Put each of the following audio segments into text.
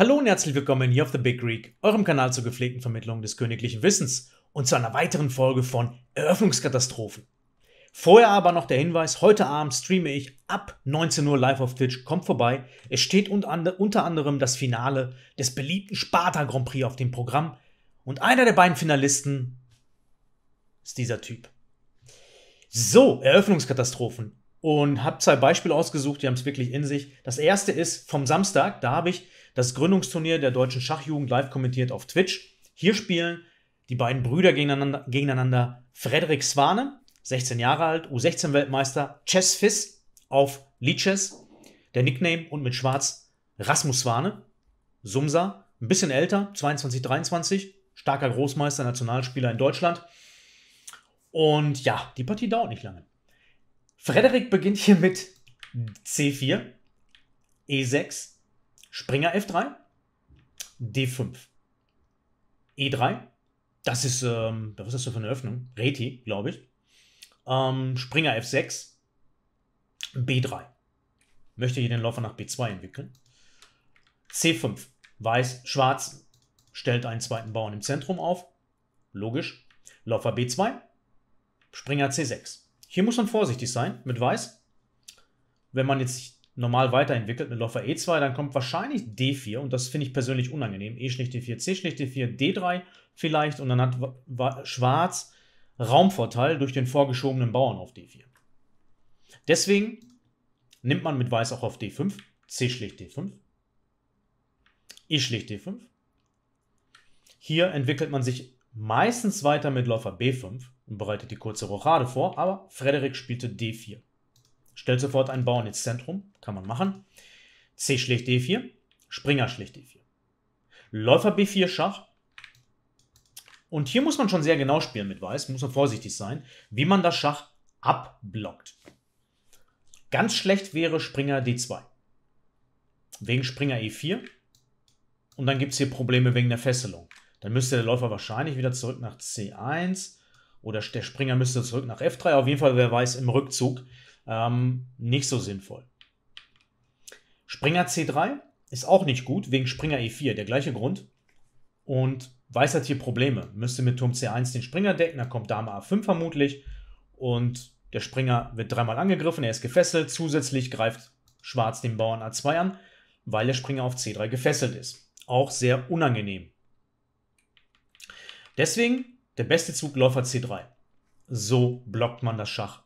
Hallo und herzlich willkommen hier auf The Big Greek, eurem Kanal zur gepflegten Vermittlung des königlichen Wissens und zu einer weiteren Folge von Eröffnungskatastrophen. Vorher aber noch der Hinweis, heute Abend streame ich ab 19 Uhr live auf Twitch, kommt vorbei. Es steht unter anderem das Finale des beliebten Sparta Grand Prix auf dem Programm und einer der beiden Finalisten ist dieser Typ. So, Eröffnungskatastrophen. Und habe zwei Beispiele ausgesucht, die haben es wirklich in sich. Das erste ist vom Samstag, da habe ich das Gründungsturnier der deutschen Schachjugend live kommentiert auf Twitch. Hier spielen die beiden Brüder gegeneinander, gegeneinander Frederik Swane, 16 Jahre alt, U16-Weltmeister, Chess Fizz auf Lichess, der Nickname und mit Schwarz Rasmus Swane, Sumsa, ein bisschen älter, 22, 23, starker Großmeister, Nationalspieler in Deutschland. Und ja, die Partie dauert nicht lange. Frederik beginnt hier mit C4, E6, Springer F3, D5, E3. Das ist, ähm, was ist das für eine Öffnung? Reti, glaube ich. Ähm, Springer F6, B3. Möchte hier den Läufer nach B2 entwickeln. C5, Weiß, Schwarz, stellt einen zweiten Bauern im Zentrum auf. Logisch. Läufer B2, Springer C6. Hier muss man vorsichtig sein mit Weiß. Wenn man jetzt normal weiterentwickelt mit Läufer E2, dann kommt wahrscheinlich D4 und das finde ich persönlich unangenehm. E schlicht D4, C schlicht D4, D3 vielleicht und dann hat Schwarz Raumvorteil durch den vorgeschobenen Bauern auf D4. Deswegen nimmt man mit Weiß auch auf D5, C schlicht D5, E schlicht D5. Hier entwickelt man sich meistens weiter mit Läufer B5 und bereitet die kurze Rochade vor, aber Frederik spielte D4. Stellt sofort einen Bauern ins Zentrum, kann man machen. C schlägt D4, e Springer schlägt D4. E Läufer B4 Schach. Und hier muss man schon sehr genau spielen mit Weiß, muss man vorsichtig sein, wie man das Schach abblockt. Ganz schlecht wäre Springer D2. Wegen Springer E4. Und dann gibt es hier Probleme wegen der Fesselung. Dann müsste der Läufer wahrscheinlich wieder zurück nach C1 oder der Springer müsste zurück nach F3. Auf jeden Fall wäre Weiß im Rückzug ähm, nicht so sinnvoll. Springer C3 ist auch nicht gut, wegen Springer E4, der gleiche Grund. Und Weiß hat hier Probleme. Müsste mit Turm C1 den Springer decken, dann kommt Dame A5 vermutlich. Und der Springer wird dreimal angegriffen, er ist gefesselt. Zusätzlich greift Schwarz den Bauern A2 an, weil der Springer auf C3 gefesselt ist. Auch sehr unangenehm. Deswegen der beste Zug Läufer C3. So blockt man das Schach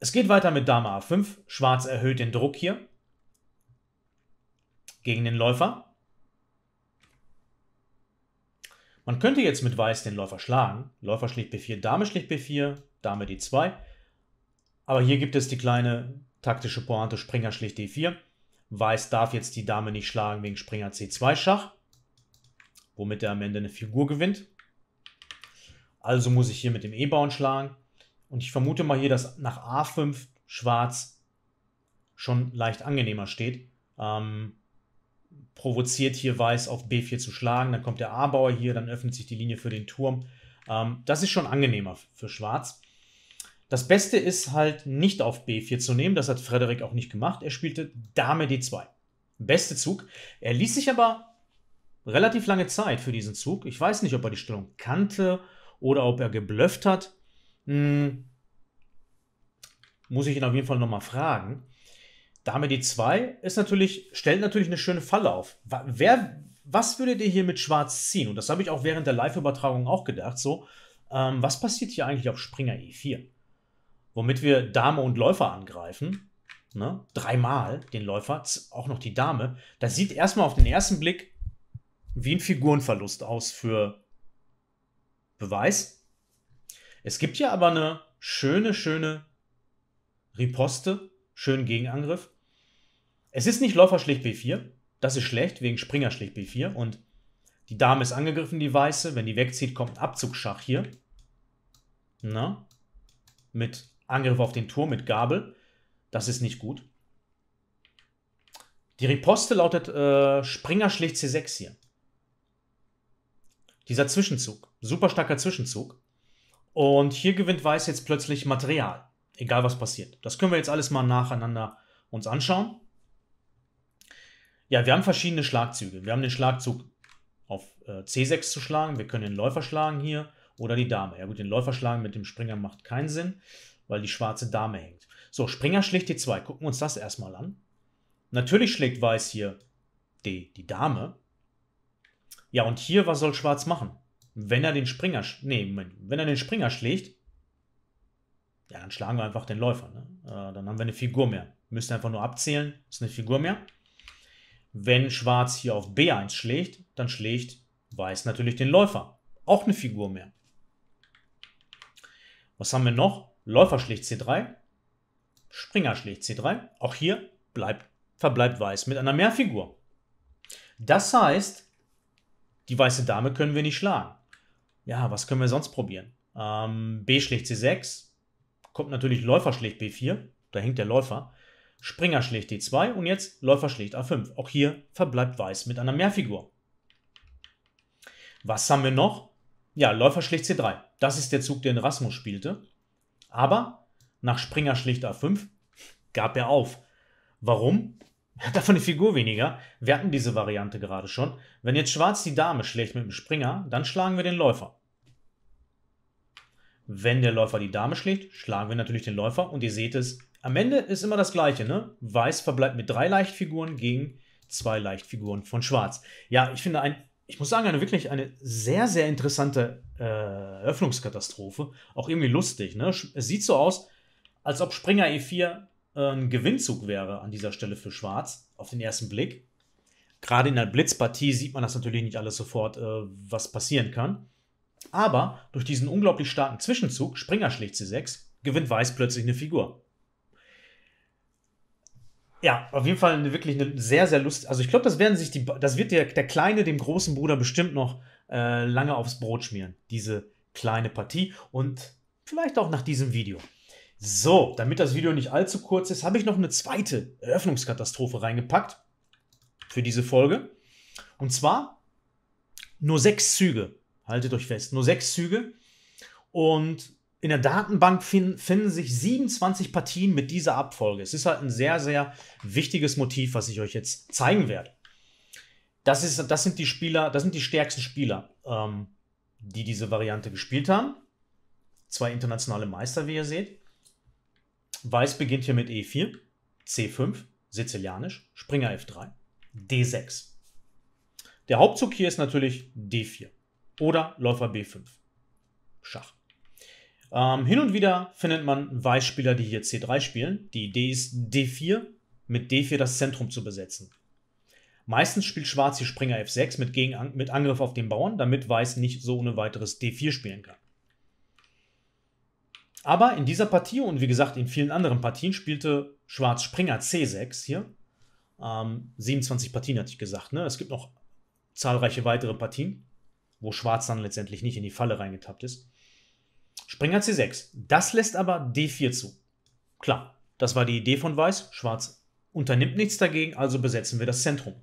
es geht weiter mit Dame A5. Schwarz erhöht den Druck hier gegen den Läufer. Man könnte jetzt mit Weiß den Läufer schlagen. Läufer schlägt B4, Dame schlägt B4, Dame D2. Aber hier gibt es die kleine taktische Pointe, Springer schlägt D4. Weiß darf jetzt die Dame nicht schlagen wegen Springer C2 Schach, womit er am Ende eine Figur gewinnt. Also muss ich hier mit dem e bauen schlagen. Und ich vermute mal hier, dass nach A5 Schwarz schon leicht angenehmer steht. Ähm, provoziert hier Weiß auf B4 zu schlagen, dann kommt der A-Bauer hier, dann öffnet sich die Linie für den Turm. Ähm, das ist schon angenehmer für Schwarz. Das Beste ist halt nicht auf B4 zu nehmen, das hat Frederik auch nicht gemacht. Er spielte Dame D2. Beste Zug. Er ließ sich aber relativ lange Zeit für diesen Zug. Ich weiß nicht, ob er die Stellung kannte oder ob er geblufft hat. Hm. muss ich ihn auf jeden Fall nochmal fragen. Dame D2 ist natürlich, stellt natürlich eine schöne Falle auf. Wer, was würdet ihr hier mit Schwarz ziehen? Und das habe ich auch während der Live-Übertragung auch gedacht. So, ähm, was passiert hier eigentlich auf Springer E4? Womit wir Dame und Läufer angreifen. Ne? Dreimal den Läufer, auch noch die Dame. Das sieht erstmal auf den ersten Blick wie ein Figurenverlust aus für Beweis. Es gibt ja aber eine schöne, schöne Riposte, schönen Gegenangriff. Es ist nicht Läufer schlicht B4, das ist schlecht, wegen Springer schlicht B4 und die Dame ist angegriffen, die Weiße. Wenn die wegzieht, kommt ein Abzugsschach hier. Na? Mit Angriff auf den Turm, mit Gabel. Das ist nicht gut. Die Riposte lautet äh, Springer schlicht C6 hier. Dieser Zwischenzug, super starker Zwischenzug. Und hier gewinnt Weiß jetzt plötzlich Material, egal was passiert. Das können wir jetzt alles mal nacheinander uns anschauen. Ja, wir haben verschiedene Schlagzüge. Wir haben den Schlagzug auf äh, C6 zu schlagen. Wir können den Läufer schlagen hier oder die Dame. Ja gut, den Läufer schlagen mit dem Springer macht keinen Sinn, weil die schwarze Dame hängt. So, Springer schlägt D2. Gucken wir uns das erstmal an. Natürlich schlägt Weiß hier D, die Dame. Ja, und hier, was soll Schwarz machen? Wenn er den Springer, nee, wenn er den Springer schlägt, ja, dann schlagen wir einfach den Läufer. Ne? Äh, dann haben wir eine Figur mehr. Müssen einfach nur abzählen, ist eine Figur mehr. Wenn Schwarz hier auf B1 schlägt, dann schlägt Weiß natürlich den Läufer. Auch eine Figur mehr. Was haben wir noch? Läufer schlägt C3, Springer schlägt C3. Auch hier bleibt, verbleibt Weiß mit einer Mehrfigur. Das heißt, die weiße Dame können wir nicht schlagen ja, was können wir sonst probieren? Ähm, B schlägt C6, kommt natürlich Läufer schlägt B4, da hängt der Läufer. Springer schlägt D2 und jetzt Läufer schlägt A5. Auch hier verbleibt Weiß mit einer Mehrfigur. Was haben wir noch? Ja, Läufer schlägt C3. Das ist der Zug, den Rasmus spielte. Aber nach Springer schlägt A5 gab er auf. Warum? Er hat davon eine Figur weniger. Wir hatten diese Variante gerade schon. Wenn jetzt Schwarz die Dame schlägt mit dem Springer, dann schlagen wir den Läufer. Wenn der Läufer die Dame schlägt, schlagen wir natürlich den Läufer und ihr seht es, am Ende ist immer das gleiche, ne? Weiß verbleibt mit drei Leichtfiguren gegen zwei Leichtfiguren von Schwarz. Ja, ich finde ein, ich muss sagen, eine wirklich eine sehr, sehr interessante äh, Eröffnungskatastrophe. Auch irgendwie lustig, ne? Es sieht so aus, als ob Springer E4 äh, ein Gewinnzug wäre an dieser Stelle für Schwarz, auf den ersten Blick. Gerade in der Blitzpartie sieht man das natürlich nicht alles sofort, äh, was passieren kann. Aber durch diesen unglaublich starken Zwischenzug, Springer schlägt C6, gewinnt Weiß plötzlich eine Figur. Ja, auf jeden Fall eine, wirklich eine sehr, sehr lustige. Also ich glaube, das werden sich die, das wird der, der Kleine dem großen Bruder bestimmt noch äh, lange aufs Brot schmieren, diese kleine Partie. Und vielleicht auch nach diesem Video. So, damit das Video nicht allzu kurz ist, habe ich noch eine zweite Eröffnungskatastrophe reingepackt für diese Folge. Und zwar nur sechs Züge haltet euch fest, nur sechs Züge. Und in der Datenbank finden sich 27 Partien mit dieser Abfolge. Es ist halt ein sehr, sehr wichtiges Motiv, was ich euch jetzt zeigen werde. Das, ist, das sind die Spieler, das sind die stärksten Spieler, ähm, die diese Variante gespielt haben. Zwei internationale Meister, wie ihr seht. Weiß beginnt hier mit E4, C5, Sizilianisch, Springer F3, D6. Der Hauptzug hier ist natürlich D4 oder Läufer B5. Schach. Ähm, hin und wieder findet man Weichspieler, die hier C3 spielen. Die Idee ist D4, mit D4 das Zentrum zu besetzen. Meistens spielt Schwarz hier Springer F6 mit, Gegen mit Angriff auf den Bauern, damit Weiß nicht so ohne weiteres D4 spielen kann. Aber in dieser Partie und wie gesagt in vielen anderen Partien spielte Schwarz Springer C6 hier. Ähm, 27 Partien hatte ich gesagt. Ne? Es gibt noch zahlreiche weitere Partien wo Schwarz dann letztendlich nicht in die Falle reingetappt ist. Springer C6. Das lässt aber D4 zu. Klar, das war die Idee von Weiß. Schwarz unternimmt nichts dagegen, also besetzen wir das Zentrum.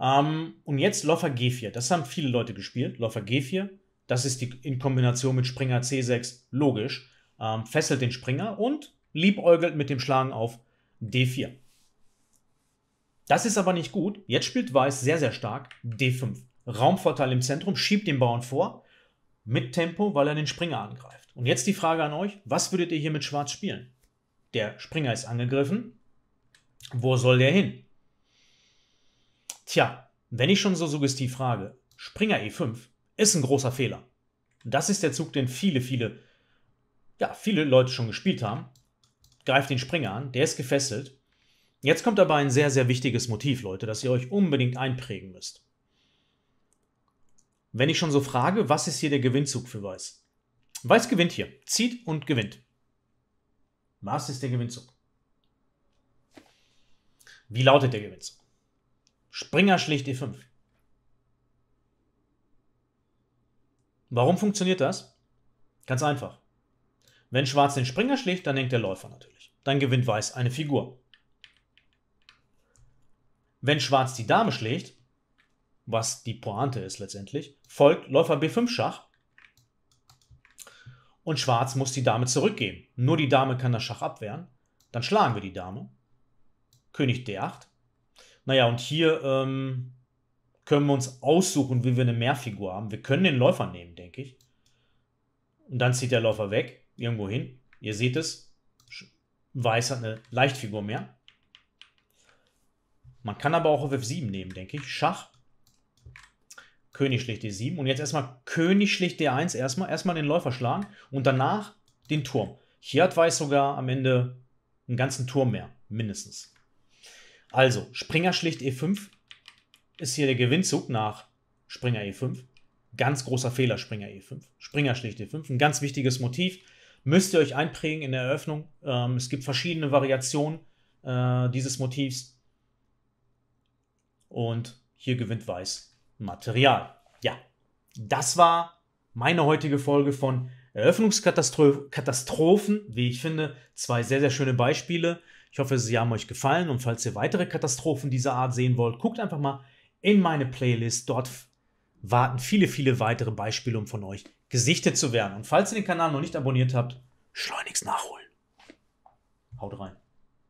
Ähm, und jetzt Läufer G4. Das haben viele Leute gespielt. Läufer G4. Das ist die, in Kombination mit Springer C6 logisch. Ähm, fesselt den Springer und liebäugelt mit dem Schlagen auf D4. Das ist aber nicht gut. Jetzt spielt Weiß sehr, sehr stark D5. Raumvorteil im Zentrum, schiebt den Bauern vor mit Tempo, weil er den Springer angreift. Und jetzt die Frage an euch, was würdet ihr hier mit Schwarz spielen? Der Springer ist angegriffen. Wo soll der hin? Tja, wenn ich schon so suggestiv frage, Springer E5 ist ein großer Fehler. Das ist der Zug, den viele, viele, ja, viele Leute schon gespielt haben. Greift den Springer an, der ist gefesselt. Jetzt kommt aber ein sehr, sehr wichtiges Motiv, Leute, das ihr euch unbedingt einprägen müsst wenn ich schon so frage, was ist hier der Gewinnzug für Weiß? Weiß gewinnt hier, zieht und gewinnt. Was ist der Gewinnzug? Wie lautet der Gewinnzug? Springer schlicht E5. Warum funktioniert das? Ganz einfach. Wenn Schwarz den Springer schlägt, dann hängt der Läufer natürlich. Dann gewinnt Weiß eine Figur. Wenn Schwarz die Dame schlägt, was die Pointe ist letztendlich, folgt Läufer B5 Schach und Schwarz muss die Dame zurückgeben. Nur die Dame kann das Schach abwehren. Dann schlagen wir die Dame. König D8. Naja, und hier ähm, können wir uns aussuchen, wie wir eine Mehrfigur haben. Wir können den Läufer nehmen, denke ich. Und dann zieht der Läufer weg, irgendwo hin. Ihr seht es. Weiß hat eine Leichtfigur mehr. Man kann aber auch auf F7 nehmen, denke ich. Schach. König schlägt D7 und jetzt erstmal König schlägt D1 erstmal, erstmal den Läufer schlagen und danach den Turm. Hier hat Weiß sogar am Ende einen ganzen Turm mehr, mindestens. Also, Springer schlägt E5 ist hier der Gewinnzug nach Springer E5. Ganz großer Fehler, Springer E5. Springer schlägt E5, ein ganz wichtiges Motiv. Müsst ihr euch einprägen in der Eröffnung. Ähm, es gibt verschiedene Variationen äh, dieses Motivs. Und hier gewinnt Weiß Material. Ja, das war meine heutige Folge von Eröffnungskatastrophen, wie ich finde, zwei sehr, sehr schöne Beispiele. Ich hoffe, sie haben euch gefallen und falls ihr weitere Katastrophen dieser Art sehen wollt, guckt einfach mal in meine Playlist. Dort warten viele, viele weitere Beispiele, um von euch gesichtet zu werden. Und falls ihr den Kanal noch nicht abonniert habt, schleunigst nachholen. Haut rein.